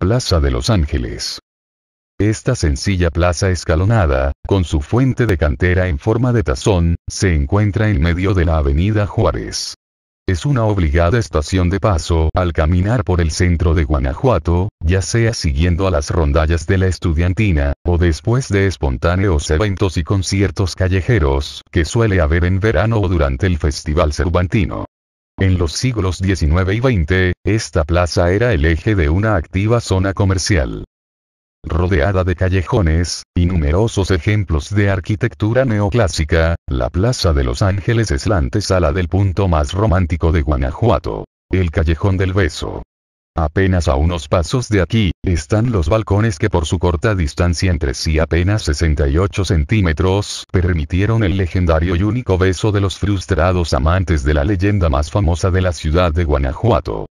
Plaza de Los Ángeles. Esta sencilla plaza escalonada, con su fuente de cantera en forma de tazón, se encuentra en medio de la avenida Juárez. Es una obligada estación de paso al caminar por el centro de Guanajuato, ya sea siguiendo a las rondallas de la estudiantina, o después de espontáneos eventos y conciertos callejeros que suele haber en verano o durante el Festival Cervantino. En los siglos XIX y XX, esta plaza era el eje de una activa zona comercial. Rodeada de callejones, y numerosos ejemplos de arquitectura neoclásica, la Plaza de los Ángeles es la antesala del punto más romántico de Guanajuato, el Callejón del Beso. Apenas a unos pasos de aquí, están los balcones que por su corta distancia entre sí apenas 68 centímetros, permitieron el legendario y único beso de los frustrados amantes de la leyenda más famosa de la ciudad de Guanajuato.